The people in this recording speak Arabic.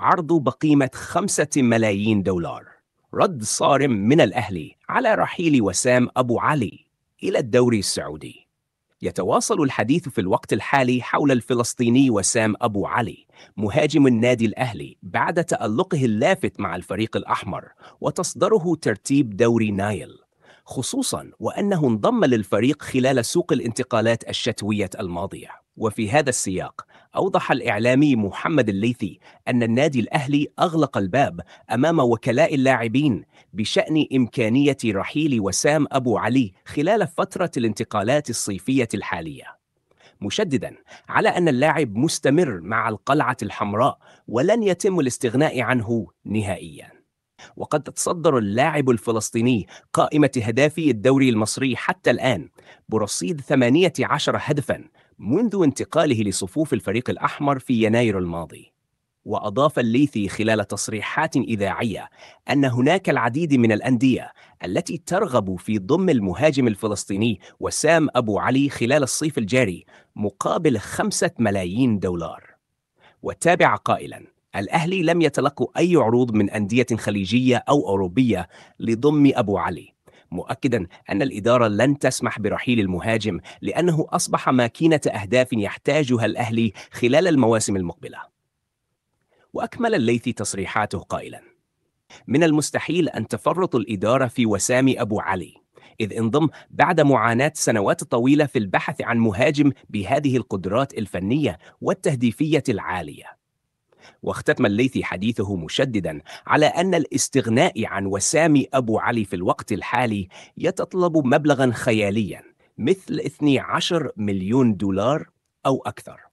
عرضه بقيمة خمسة ملايين دولار رد صارم من الأهلي على رحيل وسام أبو علي إلى الدوري السعودي يتواصل الحديث في الوقت الحالي حول الفلسطيني وسام أبو علي مهاجم النادي الأهلي بعد تألقه اللافت مع الفريق الأحمر وتصدره ترتيب دوري نايل خصوصا وأنه انضم للفريق خلال سوق الانتقالات الشتوية الماضية وفي هذا السياق أوضح الإعلامي محمد الليثي أن النادي الأهلي أغلق الباب أمام وكلاء اللاعبين بشأن إمكانية رحيل وسام أبو علي خلال فترة الانتقالات الصيفية الحالية. مشددا على أن اللاعب مستمر مع القلعة الحمراء ولن يتم الاستغناء عنه نهائياً. وقد تتصدر اللاعب الفلسطيني قائمة هدافي الدوري المصري حتى الآن برصيد 18 هدفاً منذ انتقاله لصفوف الفريق الأحمر في يناير الماضي. وأضاف الليثي خلال تصريحات إذاعية أن هناك العديد من الأندية التي ترغب في ضم المهاجم الفلسطيني وسام أبو علي خلال الصيف الجاري مقابل خمسة ملايين دولار وتابع قائلاً الأهلي لم يتلقوا أي عروض من أندية خليجية أو أوروبية لضم أبو علي مؤكدا أن الإدارة لن تسمح برحيل المهاجم لأنه أصبح ماكينة أهداف يحتاجها الأهلي خلال المواسم المقبلة وأكمل الليثي تصريحاته قائلا من المستحيل أن تفرط الإدارة في وسام أبو علي إذ انضم بعد معاناة سنوات طويلة في البحث عن مهاجم بهذه القدرات الفنية والتهديفية العالية واختتم الليثي حديثه مشددا على أن الاستغناء عن وسام أبو علي في الوقت الحالي يتطلب مبلغا خياليا مثل 12 مليون دولار أو أكثر